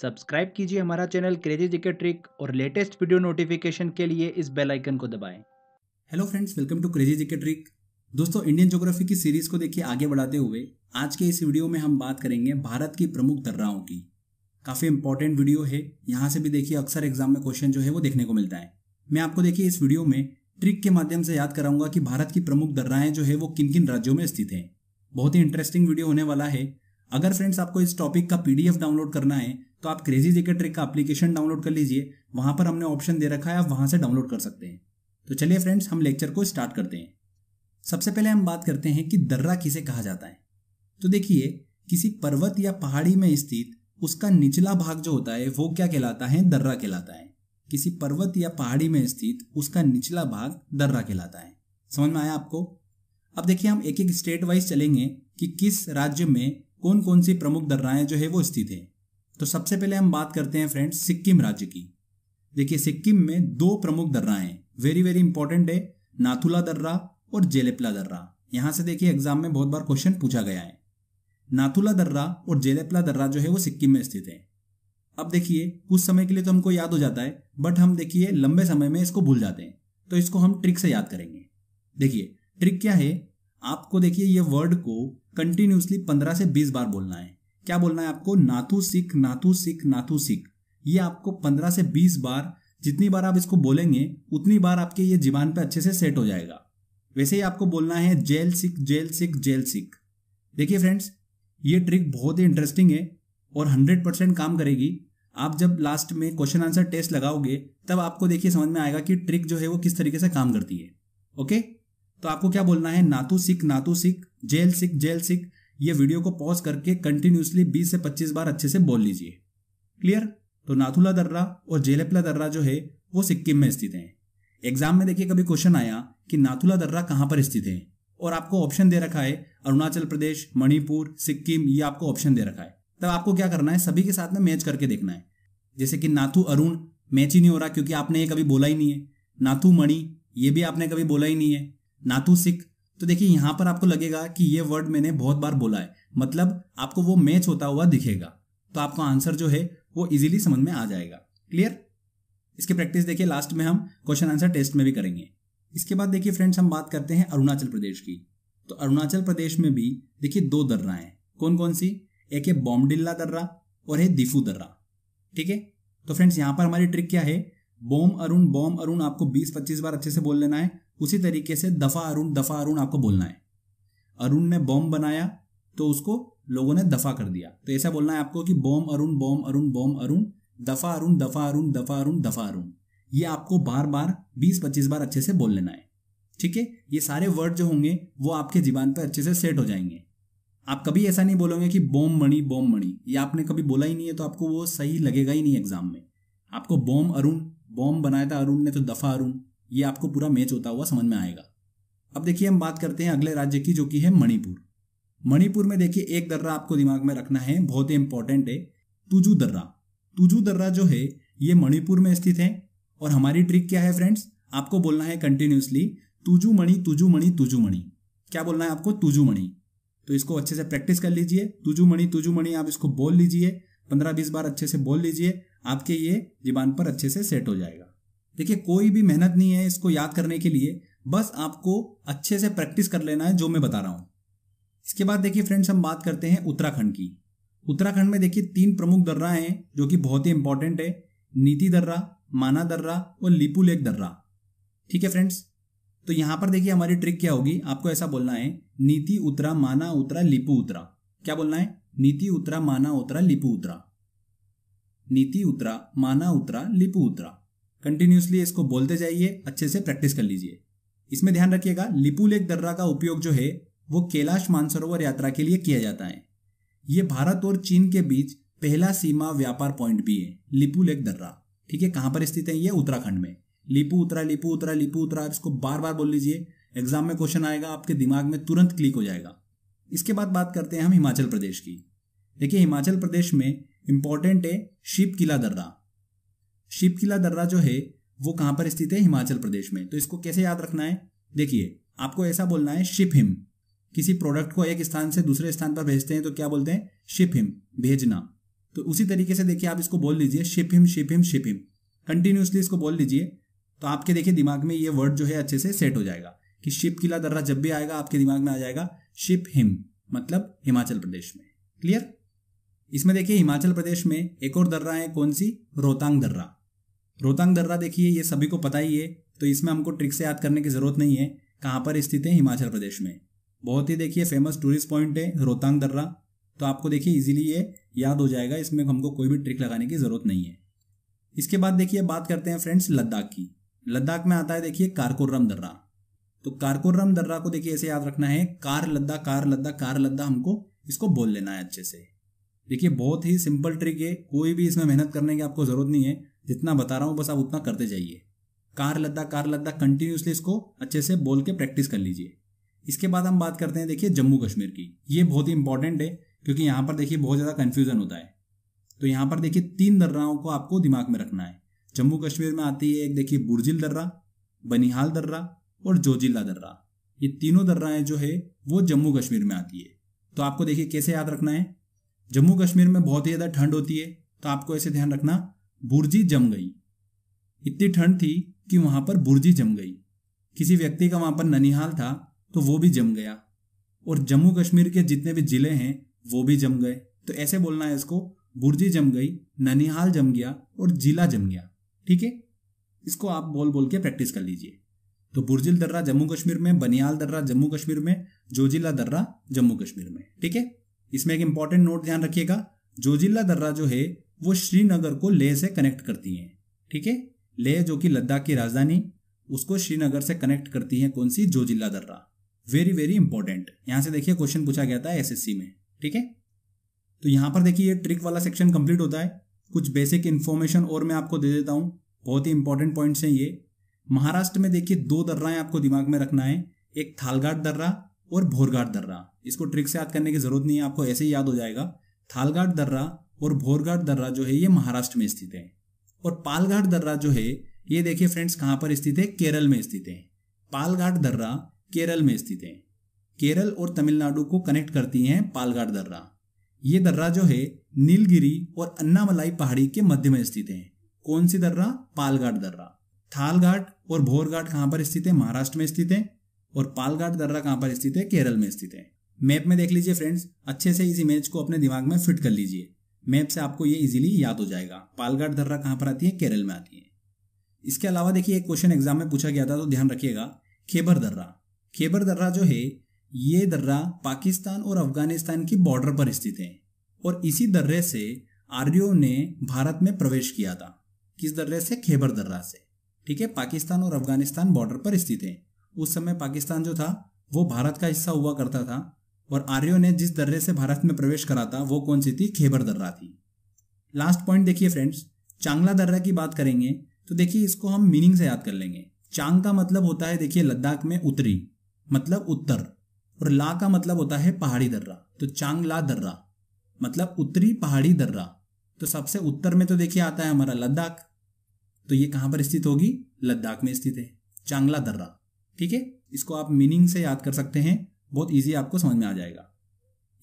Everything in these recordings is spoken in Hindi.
सब्सक्राइब कीजिए हमारा चैनल क्रेजी जिके ट्रिक और लेटेस्ट वीडियो नोटिफिकेशन के लिए इस बेल आइकन को दबाएं hello friends welcome to crazy GK trick दोस्तों इंडियन ज्योग्राफी की सीरीज को देखिए आगे बढ़ाते हुए आज के इस वीडियो में हम बात करेंगे भारत की प्रमुख दर्राओं की काफ़ी इंपॉर्टेंट वीडियो है यहाँ से भी देखिए अक्सर एग्जाम में क्वेश्चन जो है वो देखने को मिलता है मैं आपको देखिए इस वीडियो में ट्रिक के माध्यम से याद कराऊंगा कि भारत की प्रमुख दर्राएं जो है वो किन किन राज्यों में स्थित हैं बहुत ही इंटरेस्टिंग वीडियो होने वाला है अगर फ्रेंड्स आपको इस टॉपिक का पीडीएफ डाउनलोड करना है तो आप क्रेजी जेके ट्रिक का एप्लीकेशन डाउनलोड कर लीजिए वहां पर हमने ऑप्शन दे रखा है आप वहां से डाउनलोड कर सकते हैं तो चलिए फ्रेंड्स हम लेक्चर को स्टार्ट करते हैं सबसे पहले हम बात करते हैं कि दर्रा किसे कहा जाता है तो देखिए किसी पर्वत या पहाड़ी में स्थित उसका निचला भाग जो होता है वो क्या कहलाता है दर्रा कहलाता है किसी पर्वत या पहाड़ी में स्थित उसका निचला भाग दर्रा कहलाता है समझ में आया आपको अब देखिए हम एक एक स्टेट वाइज चलेंगे कि किस राज्य में कौन कौन सी प्रमुख दर्राएं जो है वो स्थित हैं तो सबसे पहले हम बात करते हैं फ्रेंड्स सिक्किम राज्य की देखिए सिक्किम में दो प्रमुख दर्राएं वेरी वेरी इंपॉर्टेंट है नाथुला दर्रा और जेलेपला दर्रा यहां से देखिए एग्जाम में बहुत बार क्वेश्चन पूछा गया है नाथुला दर्रा और जेलेपला दर्रा जो है वो सिक्किम में स्थित है अब देखिए कुछ समय के लिए तो हमको याद हो जाता है बट हम देखिए लंबे समय में इसको भूल जाते हैं तो इसको हम ट्रिक से याद करेंगे देखिए ट्रिक क्या है आपको देखिए ये वर्ड को कंटिन्यूसली पंद्रह से बीस बार बोलना है क्या बोलना है आपको नाथू तो सिख नाथू तो सिख नाथू तो सिख ये आपको पंद्रह से बीस बार जितनी बार आप इसको बोलेंगे उतनी बार आपके ये जीवान पे अच्छे से सेट हो जाएगा वैसे ही आपको बोलना है जेल सिख जेल सिख जेल सिख देखिए फ्रेंड्स ये ट्रिक बहुत ही इंटरेस्टिंग है और हंड्रेड परसेंट काम करेगी आप जब लास्ट में क्वेश्चन आंसर टेस्ट लगाओगे तब आपको देखिए समझ में आएगा कि ट्रिक जो है वो किस तरीके से काम करती है ओके तो आपको क्या बोलना है नातू सिख नातू सिख जेल सिख जेल सिख ये वीडियो को पॉज करके कंटिन्यूसली 20 से 25 बार अच्छे से बोल लीजिए क्लियर तो नाथुला दर्रा और जेलेपला दर्रा जो है वो सिक्किम में स्थित है एग्जाम में देखिए कभी क्वेश्चन आया कि नाथुला दर्रा कहाँ पर स्थित है और आपको ऑप्शन दे रखा है अरुणाचल प्रदेश मणिपुर सिक्किम ये आपको ऑप्शन दे रखा है तब आपको क्या करना है सभी के साथ में मैच करके देखना है जैसे कि नाथू अरुण मैच ही नहीं हो रहा क्योंकि आपने ये कभी बोला ही नहीं है नाथू मणि ये भी आपने कभी बोला ही नहीं है नातू सिख तो देखिए यहां पर आपको लगेगा कि ये वर्ड मैंने बहुत बार बोला है मतलब आपको वो मैच होता हुआ दिखेगा तो आपका आंसर जो है वो इजीली समझ में आ जाएगा क्लियर इसकी प्रैक्टिस देखिए लास्ट में हम क्वेश्चन आंसर टेस्ट में भी करेंगे इसके बाद देखिए फ्रेंड्स हम बात करते हैं अरुणाचल प्रदेश की तो अरुणाचल प्रदेश में भी देखिए दो दर्रा है कौन कौन सी एक है बॉम्डिल्ला दर्रा और है दिफू दर्रा ठीक है तो फ्रेंड्स यहां पर हमारी ट्रिक क्या है बोम अरुण बोम अरुण आपको 20-25 बार अच्छे से बोल लेना है उसी तरीके से दफ़ा अरुण दफ़ा अरुण आपको बोलना है अरुण ने बॉम्ब बनाया तो उसको लोगों ने दफ़ा कर दिया तो ऐसा बोलना है आपको कि बॉम्ब अरुण बॉम्ब अरुण बॉम्ब अरुण दफ़ा अरुण दफ़ा अरुण दफ़ा अरुण दफ़ा अरुण ये आपको बार बार बीस पच्चीस बार अच्छे से बोल लेना है ठीक है ये सारे वर्ड जो होंगे वो आपके जीवान पर अच्छे से सेट हो जाएंगे आप कभी ऐसा नहीं बोलोगे कि बॉम मणि बॉम मणि ये आपने कभी बोला ही नहीं है तो आपको वो सही लगेगा ही नहीं एग्जाम में आपको बॉम अरुण बॉम बनाया था अरुण ने तो दफ़ा अरुण ये आपको पूरा मैच होता हुआ समझ में आएगा अब देखिए हम बात करते हैं अगले राज्य की जो कि है मणिपुर मणिपुर में देखिए एक दर्रा आपको दिमाग में रखना है बहुत ही इंपॉर्टेंट है तुजू दर्रा तुजू दर्रा जो है ये मणिपुर में स्थित है और हमारी ट्रिक क्या है फ्रेंड्स आपको बोलना है कंटिन्यूसली तुजू मणि तुजू मणि तुजू मणि क्या बोलना है आपको तुजू मणि तो इसको अच्छे से प्रैक्टिस कर लीजिए तुजू मणि तुजू मणि आप इसको बोल लीजिए पंद्रह बीस बार अच्छे से बोल लीजिए आपके ये जीवान पर अच्छे से सेट हो जाएगा देखिए कोई भी मेहनत नहीं है इसको याद करने के लिए बस आपको अच्छे से प्रैक्टिस कर लेना है जो मैं बता रहा हूं इसके बाद देखिए फ्रेंड्स हम बात करते हैं उत्तराखंड की उत्तराखंड में देखिए तीन प्रमुख दर्रा हैं जो कि बहुत ही इंपॉर्टेंट है नीति दर्रा माना दर्रा और लिपू लेक दर्रा ठीक है फ्रेंड्स तो यहां पर देखिए हमारी ट्रिक क्या होगी आपको ऐसा बोलना है नीति उतरा माना उतरा लिपू उतरा क्या बोलना है नीति उतरा माना उतरा लिपू उतरा नीति उतरा माना उतरा लिपू उतरा कंटिन्यूसली इसको बोलते जाइए अच्छे से प्रैक्टिस कर लीजिए इसमें ध्यान रखिएगा लिपू लेक दर्रा का उपयोग जो है वो कैलाश मानसरोवर यात्रा के लिए किया जाता है ये भारत और चीन के बीच पहला सीमा व्यापार पॉइंट भी है लिपू लेक दर्रा ठीक है कहां पर स्थित है ये उत्तराखंड में लिपू उतरा लिपू उतरा लिपू उतरा इसको बार बार बोल लीजिए एग्जाम में क्वेश्चन आएगा आपके दिमाग में तुरंत क्लिक हो जाएगा इसके बाद बात करते हैं हम हिमाचल प्रदेश की देखिए हिमाचल प्रदेश में इंपॉर्टेंट है शिप किला दर्रा शिप किला दर्रा जो है वो कहां पर स्थित है हिमाचल प्रदेश में तो इसको कैसे याद रखना है देखिए आपको ऐसा बोलना है शिप हिम किसी प्रोडक्ट को एक स्थान से दूसरे स्थान पर भेजते हैं तो क्या बोलते हैं शिप हिम भेजना तो उसी तरीके से देखिए आप इसको बोल लीजिए शिप हिम शिप हिम शिप हिम कंटिन्यूसली इसको बोल लीजिए तो आपके देखिए दिमाग में ये वर्ड जो है अच्छे से सेट हो जाएगा कि शिप किला दर्रा जब भी आएगा आपके दिमाग में आ जाएगा शिप हिम मतलब हिमाचल प्रदेश में क्लियर इसमें देखिए हिमाचल प्रदेश में एक और दर्रा है कौन सी रोहतांग दर्रा रोहतांग दर्रा देखिए ये सभी को पता ही है तो इसमें हमको ट्रिक से याद करने की ज़रूरत नहीं है कहाँ पर स्थित है हिमाचल प्रदेश में बहुत ही देखिए फेमस टूरिस्ट पॉइंट है रोहतांग दर्रा तो आपको देखिए इजीली ये याद हो जाएगा इसमें हमको कोई भी ट्रिक लगाने की ज़रूरत नहीं है इसके बाद देखिए बात करते हैं फ्रेंड्स लद्दाख की लद्दाख में आता है देखिए कारकोर्रम दर्रा तो कारकोर्रम दर्रा को देखिए ऐसे याद रखना है कार लद्दा कार लद्दा कार लद्दा हमको इसको बोल लेना है अच्छे से देखिए बहुत ही सिंपल ट्रिक है कोई भी इसमें मेहनत करने की आपको ज़रूरत नहीं है जितना बता रहा हूँ बस आप उतना करते जाइए कार लद्दा कार लद्दा कंटिन्यूसली इसको अच्छे से बोल के प्रैक्टिस कर लीजिए इसके बाद हम बात करते हैं देखिए जम्मू कश्मीर की ये बहुत ही इंपॉर्टेंट है क्योंकि यहाँ पर देखिए बहुत ज़्यादा कन्फ्यूजन होता है तो यहाँ पर देखिए तीन दर्राओं को आपको दिमाग में रखना है जम्मू कश्मीर में आती है एक देखिए बुर्जिल दर्रा बनिहाल दर्रा और जोजिला दर्रा ये तीनों दर्राएं जो है वो जम्मू कश्मीर में आती है तो आपको देखिए कैसे याद रखना है जम्मू कश्मीर में बहुत ही ज़्यादा ठंड होती है तो आपको ऐसे ध्यान रखना बुर्जी जम गई इतनी ठंड थी कि वहां पर बुर्जी जम गई किसी व्यक्ति का वहां पर ननिहाल था तो वो भी जम गया और जम्मू कश्मीर के जितने भी जिले हैं वो भी जम गए तो ऐसे बोलना है इसको बुर्जी जम गई ननिहाल जम गया और जिला जम गया ठीक है इसको आप बोल बोल के प्रैक्टिस कर लीजिए तो बुर्जिल दर्रा जम्मू कश्मीर में बनियाल दर्रा जम्मू कश्मीर में जोजिला दर्रा जम्मू कश्मीर में ठीक है इसमें एक इंपॉर्टेंट नोट ध्यान रखिएगा जोजिला दर्रा जो है वो श्रीनगर को लेह से कनेक्ट करती हैं ठीक है लेह जो कि लद्दाख की राजधानी उसको श्रीनगर से कनेक्ट करती है कौन सी जोजिला दर्रा वेरी वेरी इंपॉर्टेंट यहां से देखिए क्वेश्चन पूछा गया था एसएससी में ठीक है तो यहां पर देखिए ये ट्रिक वाला सेक्शन कंप्लीट होता है कुछ बेसिक इन्फॉर्मेशन और मैं आपको दे देता हूँ बहुत ही इंपॉर्टेंट पॉइंट हैं ये महाराष्ट्र में देखिए दो दर्राएं आपको दिमाग में रखना है एक थालघाट दर्रा और भोरघाट दर्रा इसको ट्रिक से याद करने की जरूरत नहीं है आपको ऐसे ही याद हो जाएगा थालघाट दर्रा और भोरघाट दर्रा जो है ये महाराष्ट्र में स्थित है और पालघाट दर्रा जो है ये देखिए फ्रेंड्स कहाँ पर स्थित है केरल में स्थित है पालघाट दर्रा केरल में स्थित है केरल और तमिलनाडु को कनेक्ट करती है पालघाट दर्रा ये दर्रा जो है नीलगिरी और अन्नामलाई पहाड़ी के मध्य में स्थित है कौन सी दर्रा पालघाट दर्रा थालघाट और भोरघाट कहाँ पर स्थित है महाराष्ट्र में स्थित है और पालघाट दर्रा कहाँ पर स्थित है केरल में स्थित है मैप में देख लीजिए फ्रेंड्स अच्छे से इस इमेज को अपने दिमाग में फिट कर लीजिए मैप से आपको ये इजीली याद हो जाएगा पालघाट दर्रा कहाँ पर आती है केरल में आती है इसके अलावा देखिए एक क्वेश्चन एग्जाम में पूछा गया था तो ध्यान रखिएगा खेबर दर्रा खेबर दर्रा जो है ये दर्रा पाकिस्तान और अफगानिस्तान की बॉर्डर पर स्थित है और इसी दर्रे से आर्यो ने भारत में प्रवेश किया था किस दर्रे से खेबर दर्रा से ठीक है पाकिस्तान और अफगानिस्तान बॉर्डर पर स्थित है उस समय पाकिस्तान जो था वो भारत का हिस्सा हुआ करता था और आर्यो ने जिस दर्रे से भारत में प्रवेश करा था वो कौन सी थी खेबर दर्रा थी लास्ट पॉइंट देखिए फ्रेंड्स चांगला दर्रा की बात करेंगे तो देखिए इसको हम मीनिंग से याद कर लेंगे चांग का मतलब होता है देखिए लद्दाख में उत्तरी मतलब उत्तर और ला का मतलब होता है पहाड़ी दर्रा तो चांगला दर्रा मतलब उत्तरी पहाड़ी दर्रा तो सबसे उत्तर में तो देखिए आता है हमारा लद्दाख तो ये कहां पर स्थित होगी लद्दाख में स्थित है चांगला दर्रा ठीक है इसको आप मीनिंग से याद कर सकते हैं बहुत ईजी आपको समझ में आ जाएगा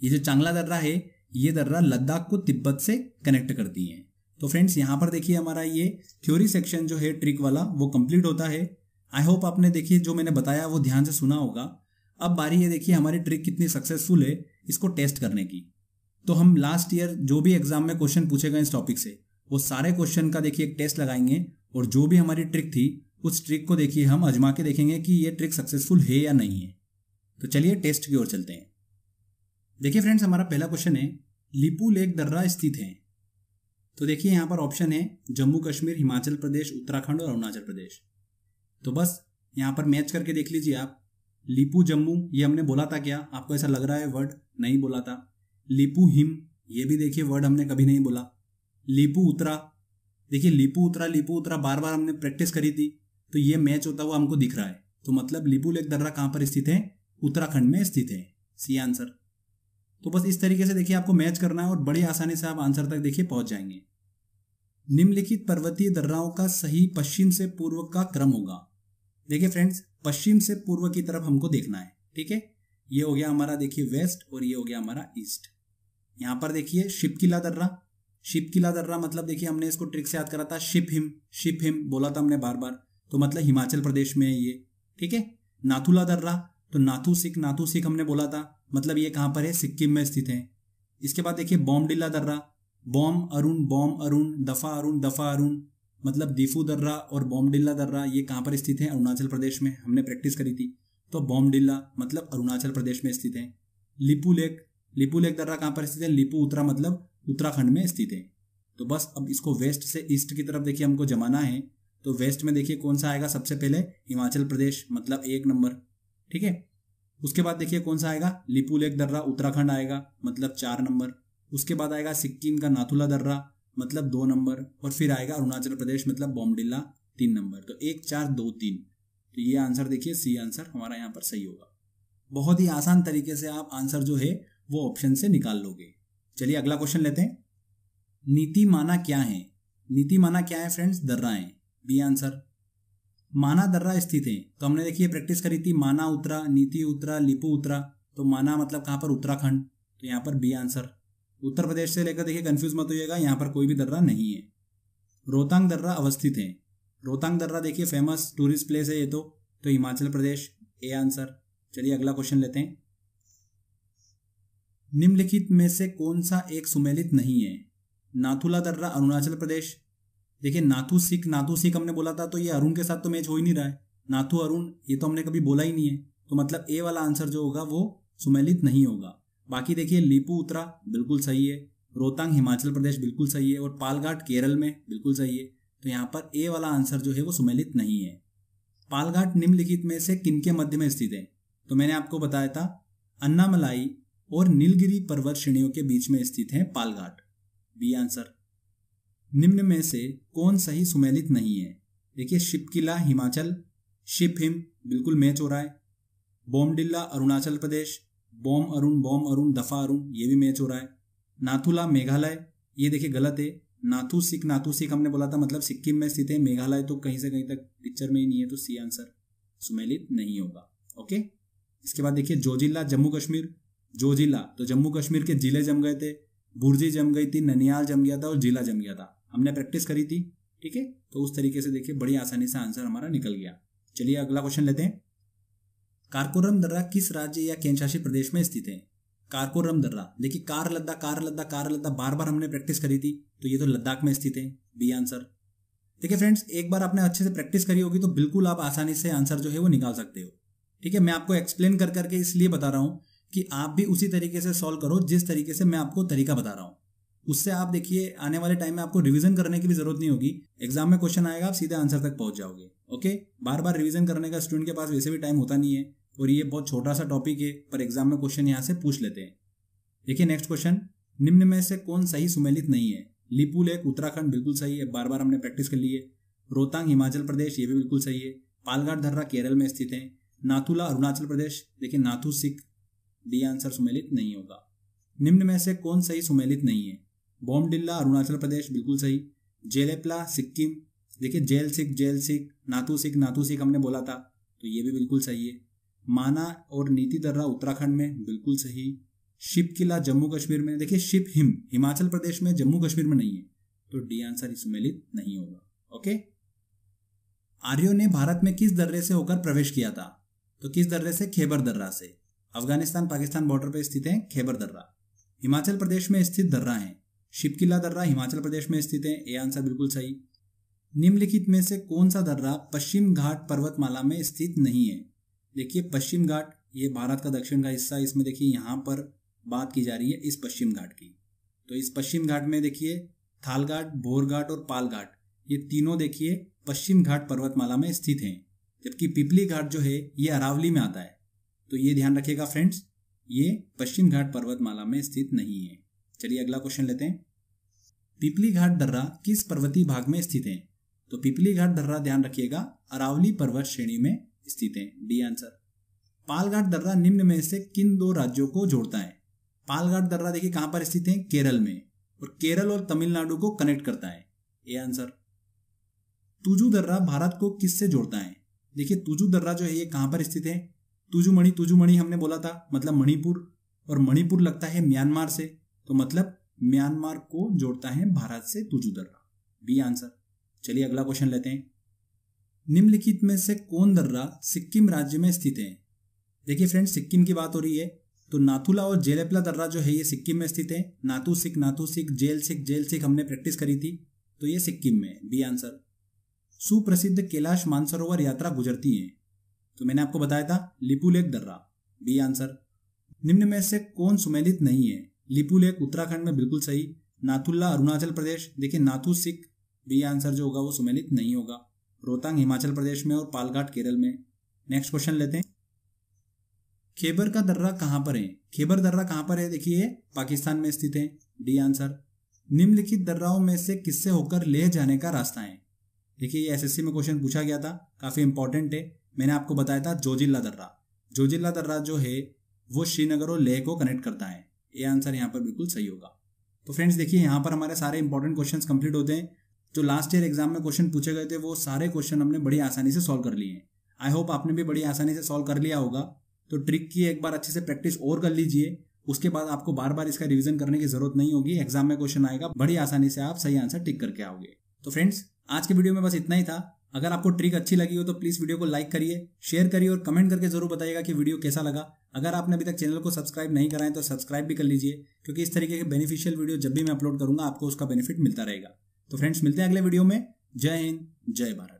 ये जो चांगला दर्रा है ये दर्रा लद्दाख को तिब्बत से कनेक्ट करती है तो फ्रेंड्स यहाँ पर देखिए हमारा ये थ्योरी सेक्शन जो है ट्रिक वाला वो कंप्लीट होता है आई होप आपने देखिए जो मैंने बताया वो ध्यान से सुना होगा अब बारी ये देखिए हमारी ट्रिक कितनी सक्सेसफुल है इसको टेस्ट करने की तो हम लास्ट ईयर जो भी एग्जाम में क्वेश्चन पूछे गए इस टॉपिक से वो सारे क्वेश्चन का देखिए एक टेस्ट लगाएंगे और जो भी हमारी ट्रिक थी उस ट्रिक को देखिए हम अजमा के देखेंगे कि ये ट्रिक सक्सेसफुल है या नहीं है तो चलिए टेस्ट की ओर चलते हैं देखिए फ्रेंड्स हमारा पहला क्वेश्चन है लिपू लेक दर्रा स्थित है तो देखिए यहाँ पर ऑप्शन है जम्मू कश्मीर हिमाचल प्रदेश उत्तराखंड और अरुणाचल प्रदेश तो बस यहाँ पर मैच करके देख लीजिए आप लिपू जम्मू ये हमने बोला था क्या आपको ऐसा लग रहा है वर्ड नहीं बोला था लिपू हिम ये भी देखिए वर्ड हमने कभी नहीं बोला लिपू उतरा देखिए लिपू उतरा लिपू उतरा बार बार हमने प्रैक्टिस करी थी तो ये मैच होता हुआ हमको दिख रहा है तो मतलब लिपू लेक दर्रा कहाँ पर स्थित है उत्तराखंड में स्थित है सी आंसर तो बस इस तरीके से देखिए आपको मैच करना है और बड़े आसानी से आप आंसर तक देखिए पहुंच जाएंगे निम्नलिखित पर्वतीय दर्राओं का सही पश्चिम से पूर्व का क्रम होगा देखिए फ्रेंड्स पश्चिम से पूर्व की तरफ हमको देखना है ठीक है ये हो गया हमारा देखिए वेस्ट और ये हो गया हमारा ईस्ट यहां पर देखिए शिप किला दर्रा शिप किला दर्रा मतलब देखिए हमने इसको ट्रिक से याद करा था शिप हिम शिप हिम बोला था हमने बार बार तो मतलब हिमाचल प्रदेश में है ये ठीक है नाथुला दर्रा तो नाथू सिख नाथू सिख हमने बोला था मतलब ये कहाँ पर है सिक्किम में स्थित है इसके बाद देखिए बॉम डिल्ला दर्रा बॉम अरुण बॉम अरुण दफा अरुण दफा अरुण मतलब दीफू दर्रा और बॉम डिल्ला दर्रा ये कहाँ पर स्थित है अरुणाचल प्रदेश में हमने प्रैक्टिस करी थी तो बॉम डिल्ला मतलब अरुणाचल प्रदेश में स्थित है लिपू लेक लिपू लेक दर्रा कहाँ पर स्थित है लिपू उत्तरा मतलब उत्तराखंड में स्थित है तो बस अब इसको वेस्ट से ईस्ट की तरफ देखिए हमको जमाना है तो वेस्ट में देखिए कौन सा आएगा सबसे पहले हिमाचल प्रदेश मतलब एक नंबर ठीक है उसके बाद देखिए कौन सा आएगा लिपू लेक दर्रा उत्तराखंड आएगा मतलब चार नंबर उसके बाद आएगा सिक्किम का नाथुला दर्रा मतलब दो नंबर और फिर आएगा अरुणाचल प्रदेश मतलब बॉम्डिल्ला तीन नंबर तो एक चार दो तीन तो ये आंसर देखिए सी आंसर हमारा यहाँ पर सही होगा बहुत ही आसान तरीके से आप आंसर जो है वो ऑप्शन से निकाल लोगे चलिए अगला क्वेश्चन लेते हैं नीति माना क्या है नीति माना क्या है फ्रेंड्स दर्राएं बी आंसर माना दर्रा स्थित है तो हमने देखिए प्रैक्टिस करी थी माना उतरा नीति उतरा लिपू उतरा तो माना मतलब कहाँ पर उत्तराखंड तो यहाँ पर बी आंसर उत्तर प्रदेश से लेकर देखिए कंफ्यूज मत होइएगा यहाँ पर कोई भी दर्रा नहीं है रोहतांग दर्रा अवस्थित है रोहतांग दर्रा देखिए फेमस टूरिस्ट प्लेस है ये तो तो हिमाचल प्रदेश ए आंसर चलिए अगला क्वेश्चन लेते हैं निम्नलिखित में से कौन सा एक सुमेलित नहीं है नाथुला दर्रा अरुणाचल प्रदेश देखिए नाथू तो सिख नाथू तो सिख हमने बोला था तो ये अरुण के साथ तो मैच हो ही नहीं रहा है नाथू तो अरुण ये तो हमने कभी बोला ही नहीं है तो मतलब ए वाला आंसर जो होगा वो सुमेलित नहीं होगा बाकी देखिए लिपू उतरा बिल्कुल सही है रोहतांग हिमाचल प्रदेश बिल्कुल सही है और पालघाट केरल में बिल्कुल सही है तो यहाँ पर ए वाला आंसर जो है वो सुमेलित नहीं है पालघाट निम्नलिखित में से किनके मध्य में स्थित है तो मैंने आपको बताया था अन्नामलाई और नीलगिरी पर्वत श्रेणियों के बीच में स्थित है पालघाट बी आंसर निम्न में से कौन सही सुमेलित नहीं है देखिए शिपकिला हिमाचल शिप हिम बिल्कुल मैच हो रहा है बोमडिल्ला अरुणाचल प्रदेश बोम अरुण बोम अरुण दफा अरुण ये भी मैच हो रहा है नाथुला मेघालय ये देखिए गलत है नाथू सिख नाथू सिख हमने बोला था मतलब सिक्किम में स्थित है मेघालय तो कहीं से कहीं तक पिक्चर में ही नहीं है तो सी आंसर सुमेलित नहीं होगा ओके इसके बाद देखिए जोजिला जम्मू कश्मीर जोजिला तो जम्मू कश्मीर के जिले जम गए थे बुर्जी जम गई थी ननियाल जम गया था और जिला जम गया था हमने प्रैक्टिस करी थी ठीक है तो उस तरीके से देखिए बड़ी आसानी से आंसर हमारा निकल गया चलिए अगला क्वेश्चन लेते हैं कारकोरम दर्रा किस राज्य या केंद्रशासित प्रदेश में स्थित है कारकोरम दर्रा देखिए कार लद्दा कार लद्दा कार लद्दा बार बार हमने प्रैक्टिस करी थी तो ये तो लद्दाख में स्थित है बी आंसर देखिए फ्रेंड्स एक बार आपने अच्छे से प्रैक्टिस करी होगी तो बिल्कुल आप आसानी से आंसर जो है वो निकाल सकते हो ठीक है मैं आपको एक्सप्लेन कर करके इसलिए बता रहा हूँ कि आप भी उसी तरीके से सॉल्व करो जिस तरीके से मैं आपको तरीका बता रहा हूँ उससे आप देखिए आने वाले टाइम में आपको रिवीजन करने की भी जरूरत नहीं होगी एग्जाम में क्वेश्चन आएगा आप सीधे आंसर तक पहुंच जाओगे ओके बार बार रिवीजन करने का स्टूडेंट के पास वैसे भी टाइम होता नहीं है और ये बहुत छोटा सा टॉपिक है पर एग्जाम में क्वेश्चन यहाँ से पूछ लेते हैं देखिए नेक्स्ट क्वेश्चन निम्न में से कौन सही सुमेलित नहीं है लिपुल लेक उत्तराखंड बिल्कुल सही है बार बार हमने प्रैक्टिस कर ली है रोहतांग हिमाचल प्रदेश ये भी बिल्कुल सही है पालघाट धर्रा केरल में स्थित है नाथुला अरुणाचल प्रदेश देखिए नाथू सिख डी आंसर सुमेलित नहीं होगा निम्न में से कौन सही सुमेलित नहीं है बॉमडिल्ला अरुणाचल प्रदेश बिल्कुल सही जेलेप्ला सिक्किम देखिए जेल सिख जेल सिख नातू सिख नातू सिख हमने बोला था तो ये भी बिल्कुल सही है माना और नीति दर्रा उत्तराखंड में बिल्कुल सही शिप किला जम्मू कश्मीर में देखिए शिप हिम हिमाचल प्रदेश में जम्मू कश्मीर में नहीं है तो डी आंसर सुमेलित नहीं होगा ओके आर्यो ने भारत में किस दर्रे से होकर प्रवेश किया था तो किस दर्रे से खेबर दर्रा से अफगानिस्तान पाकिस्तान बॉर्डर पर स्थित है खेबर दर्रा हिमाचल प्रदेश में स्थित दर्रा है शिपकिला दर्रा हिमाचल प्रदेश में स्थित है ये आंसर बिल्कुल सही निम्नलिखित में से कौन सा दर्रा पश्चिम घाट पर्वतमाला में स्थित नहीं है देखिए पश्चिम घाट ये भारत का दक्षिण का हिस्सा इसमें देखिए यहाँ पर बात की जा रही है इस पश्चिम घाट की तो इस पश्चिम घाट में देखिए थाल घाट भोर घाट और पाल घाट ये तीनों देखिए पश्चिम घाट पर्वतमाला में स्थित हैं जबकि पिपली घाट जो है ये अरावली में आता है तो ये ध्यान रखिएगा फ्रेंड्स ये पश्चिम घाट पर्वतमाला में स्थित नहीं है चलिए अगला क्वेश्चन लेते हैं पिपली घाट दर्रा किस पर्वतीय भाग में स्थित है तो पिपली घाट दर्रा ध्यान रखिएगा अरावली पर्वत श्रेणी में स्थित है डी आंसर पालघाट दर्रा निम्न में से किन दो राज्यों को जोड़ता है पालघाट दर्रा देखिए कहां पर स्थित है केरल में और केरल और तमिलनाडु को कनेक्ट करता है ए आंसर तुजू दर्रा भारत को किससे जोड़ता है देखिए तुजू दर्रा जो है ये कहां पर स्थित है तुजुमणि मणि हमने बोला था मतलब मणिपुर और मणिपुर लगता है म्यांमार से तो मतलब म्यांमार को जोड़ता है भारत से तुजू दर्रा बी आंसर चलिए अगला क्वेश्चन लेते हैं निम्नलिखित में से कौन दर्रा सिक्किम राज्य में स्थित है देखिए फ्रेंड्स सिक्किम की बात हो रही है तो नाथुला और जेलेपला दर्रा जो है ये सिक्किम में स्थित है नाथू सिख नाथू सिख जेल सिख जेल सिख हमने प्रैक्टिस करी थी तो ये सिक्किम में बी आंसर सुप्रसिद्ध कैलाश मानसरोवर यात्रा गुजरती है तो मैंने आपको बताया था लिपुलेक दर्रा बी आंसर निम्न में से कौन सुमेलित नहीं है लिपू लेक उत्तराखंड में बिल्कुल सही नाथुल्ला अरुणाचल प्रदेश देखिए नाथू सिख बी आंसर जो होगा वो सुमेलित नहीं होगा रोहतांग हिमाचल प्रदेश में और पालघाट केरल में नेक्स्ट क्वेश्चन लेते हैं खेबर का दर्रा कहाँ पर है खेबर दर्रा कहाँ पर है देखिए पाकिस्तान में स्थित है डी आंसर निम्नलिखित दर्राओं में से किससे होकर लेह जाने का रास्ता है देखिए ये एसएससी में क्वेश्चन पूछा गया था काफ़ी इंपॉर्टेंट है मैंने आपको बताया था जोजिला दर्रा जोजिला दर्रा जो है वो श्रीनगर और लेह को कनेक्ट करता है ये आंसर यहाँ पर बिल्कुल सही होगा तो फ्रेंड्स देखिए यहाँ पर हमारे सारे इंपॉर्टेंट क्वेश्चन कंप्लीट होते हैं जो लास्ट ईयर एग्जाम में क्वेश्चन पूछे गए थे वो सारे क्वेश्चन हमने बड़ी आसानी से सॉल्व कर लिए हैं आई होप आपने भी बड़ी आसानी से सॉल्व कर लिया होगा तो ट्रिक की एक बार अच्छे से प्रैक्टिस और कर लीजिए उसके बाद आपको बार बार इसका रिवीजन करने की जरूरत नहीं होगी एग्जाम में क्वेश्चन आएगा बड़ी आसानी से आप सही आंसर टिक करके आओगे तो फ्रेंड्स आज के वीडियो में बस इतना ही था अगर आपको ट्रिक अच्छी लगी हो तो प्लीज़ वीडियो को लाइक करिए शेयर करिए और कमेंट करके ज़रूर बताइएगा कि वीडियो कैसा लगा अगर आपने अभी तक चैनल को सब्सक्राइब नहीं कराएं तो सब्सक्राइब भी कर लीजिए क्योंकि इस तरीके के बेनिफिशियल वीडियो जब भी मैं अपलोड करूंगा आपको उसका बेनिफिट मिलता रहेगा तो फ्रेंड्स मिलते हैं अगले वीडियो में जय हिंद जय भारत